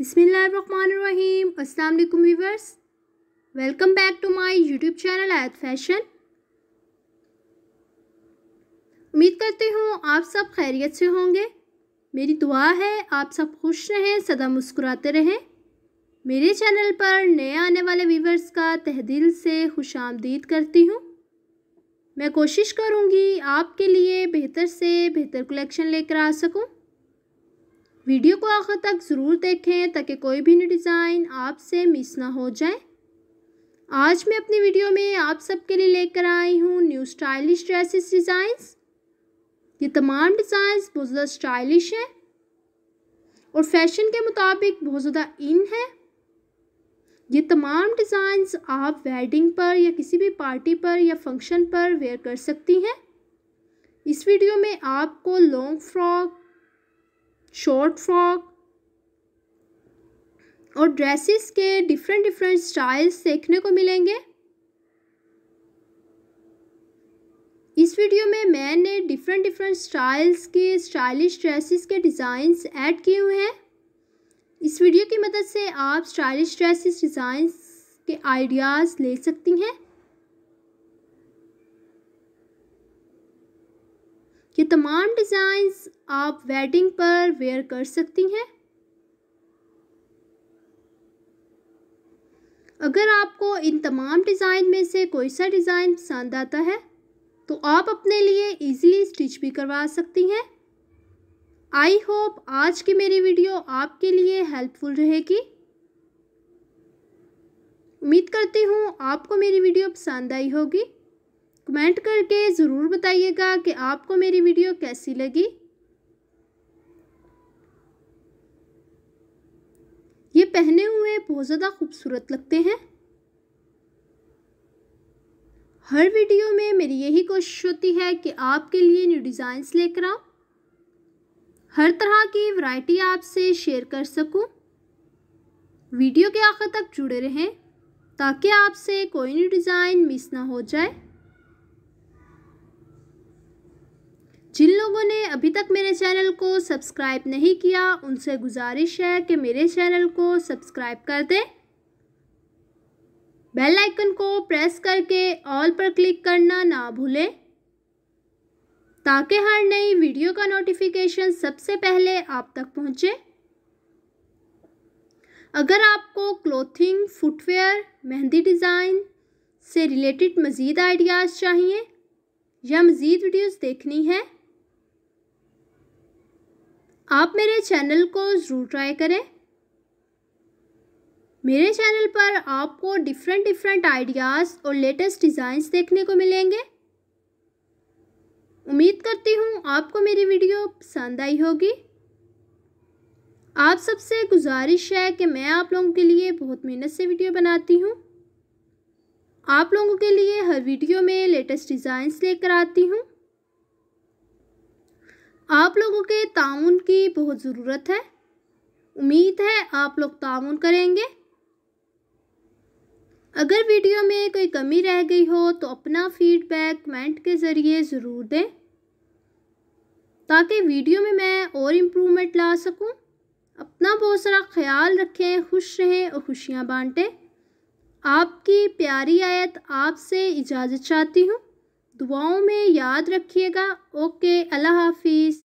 अस्सलाम वालेकुम viewers welcome back to my YouTube channel Aayat fashion उम्मीद करती हूँ आप सब खैरियत से होंगे मेरी दुआ है आप सब खुश रहें सदा मुस्कुराते रहें मेरे चैनल पर नए आने वाले वीवर्स का तहदील से खुश आमदीद करती हूँ मैं कोशिश करूँगी आपके लिए बेहतर से बेहतर कलेक्शन लेकर आ सकूँ वीडियो को आखिर तक ज़रूर देखें ताकि कोई भी डिज़ाइन आपसे मिस ना हो जाए आज मैं अपनी वीडियो में आप सबके लिए लेकर आई हूँ न्यू स्टाइलिश ड्रेसेस डिज़ाइंस ये तमाम डिज़ाइंस बहुत ज़्यादा स्टाइलिश हैं और फैशन के मुताबिक बहुत ज़्यादा इन है ये तमाम डिज़ाइंस आप वेडिंग पर या किसी भी पार्टी पर या फंक्शन पर वेयर कर सकती हैं इस वीडियो में आपको लॉन्ग फ्रॉक शॉर्ट फ्रॉक और ड्रेसेस के डिफरेंट डिफरेंट स्टाइल्स देखने को मिलेंगे इस वीडियो में मैंने डिफरेंट डिफरेंट स्टाइल्स के स्टाइलिश ड्रेसेस के डिज़ाइंस ऐड किए हुए हैं इस वीडियो की मदद से आप स्टाइलिश ड्रेसेस डिज़ाइंस के आइडियाज़ ले सकती हैं ये तमाम डिज़ाइंस आप वेडिंग पर वेयर कर सकती हैं अगर आपको इन तमाम डिज़ाइन में से कोई सा डिज़ाइन पसंद आता है तो आप अपने लिए इजीली स्टिच भी करवा सकती हैं आई होप आज की मेरी वीडियो आपके लिए हेल्पफुल रहेगी उम्मीद करती हूँ आपको मेरी वीडियो पसंद आई होगी कमेंट करके ज़रूर बताइएगा कि आपको मेरी वीडियो कैसी लगी ये पहने हुए बहुत ज़्यादा खूबसूरत लगते हैं हर वीडियो में मेरी यही कोशिश होती है कि आपके लिए न्यू डिज़ाइंस लेकर आऊँ हर तरह की वैरायटी आपसे शेयर कर सकूं। वीडियो के आखिर तक जुड़े रहें ताकि आपसे कोई न्यू डिज़ाइन मिस ना हो जाए जिन लोगों ने अभी तक मेरे चैनल को सब्सक्राइब नहीं किया उनसे गुजारिश है कि मेरे चैनल को सब्सक्राइब कर दें बेल आइकन को प्रेस करके ऑल पर क्लिक करना ना भूलें ताकि हर नई वीडियो का नोटिफिकेशन सबसे पहले आप तक पहुंचे अगर आपको क्लोथिंग फुटवेयर मेहंदी डिज़ाइन से रिलेटेड मज़ीद आइडियाज़ चाहिए या मज़ीद वीडियोस देखनी है आप मेरे चैनल को ज़रूर ट्राई करें मेरे चैनल पर आपको डिफरेंट डिफरेंट आइडियाज़ और लेटेस्ट डिज़ाइंस देखने को मिलेंगे उम्मीद करती हूँ आपको मेरी वीडियो पसंद आई होगी आप सबसे गुजारिश है कि मैं आप लोगों के लिए बहुत मेहनत से वीडियो बनाती हूँ आप लोगों के लिए हर वीडियो में लेटेस्ट डिज़ाइंस लेकर आती हूँ आप लोगों के ताउन की बहुत ज़रूरत है उम्मीद है आप लोग ताउन करेंगे अगर वीडियो में कोई कमी रह गई हो तो अपना फीडबैक कमेंट के ज़रिए ज़रूर दें ताकि वीडियो में मैं और इम्प्रूवमेंट ला सकूं। अपना बहुत सारा ख्याल रखें खुश रहें और खुशियाँ बांटें आपकी प्यारी आयत आपसे इजाज़त चाहती हूँ दुआओं में याद रखिएगा ओके अल्लाह हाफिज़